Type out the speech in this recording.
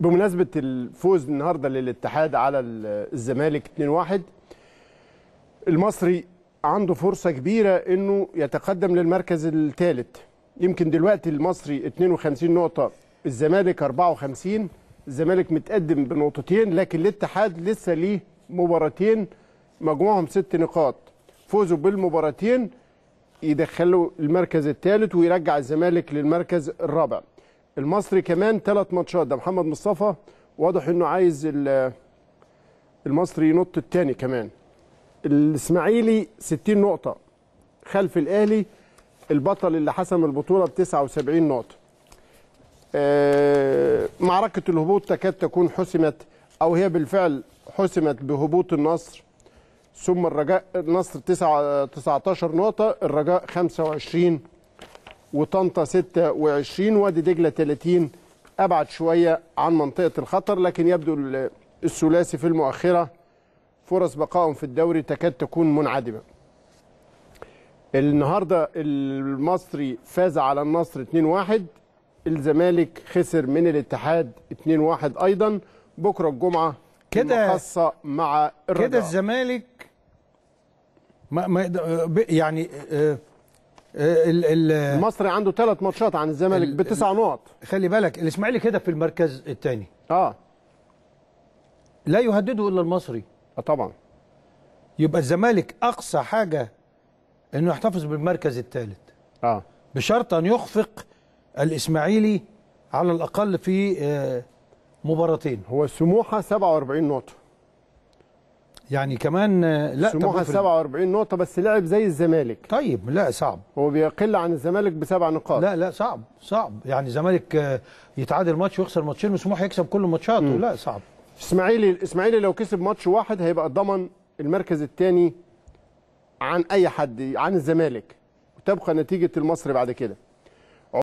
بمناسبه الفوز النهارده للاتحاد على الزمالك 2-1 المصري عنده فرصه كبيره انه يتقدم للمركز الثالث يمكن دلوقتي المصري 52 نقطه الزمالك 54 الزمالك متقدم بنقطتين لكن الاتحاد لسه ليه مباراتين مجموعهم ست نقاط فوزوا بالمباراتين يدخلوا المركز الثالث ويرجع الزمالك للمركز الرابع المصري كمان ثلاث ماتشات ده محمد مصطفى واضح انه عايز المصري ينط الثاني كمان الاسماعيلي 60 نقطه خلف الاهلي البطل اللي حسم البطوله ب 79 نقطه آه، معركه الهبوط تكاد تكون حسمت او هي بالفعل حسمت بهبوط النصر ثم الرجاء النصر 19 نقطه الرجاء 25 وطنطا 26 وادي دجله 30 ابعد شويه عن منطقه الخطر لكن يبدو الثلاثي في المؤخره فرص بقائهم في الدوري تكاد تكون منعدمه. النهارده المصري فاز على النصر 2-1 الزمالك خسر من الاتحاد 2-1 ايضا بكره الجمعه كده مع الرجاء كده الزمالك ما ما يعني آه آه، المصري عنده ثلاث ماتشات عن الزمالك بتسع نقط خلي بالك الاسماعيلي كده في المركز الثاني اه لا يهدده الا المصري اه طبعا يبقى الزمالك اقصى حاجه انه يحتفظ بالمركز الثالث اه بشرط ان يخفق الاسماعيلي على الاقل في آه، مباراتين هو سموحه 47 نقطه يعني كمان آه، لا سموحه 47 نقطه بس لعب زي الزمالك طيب لا صعب هو بيقل عن الزمالك بسبع نقاط لا لا صعب صعب يعني الزمالك آه، يتعادل ماتش ويخسر ماتشين وسموحه يكسب كل ماتشاته لا صعب اسماعيلي الاسماعيلي لو كسب ماتش واحد هيبقى ضمن المركز الثاني عن اي حد عن الزمالك وتبقى نتيجه المصري بعد كده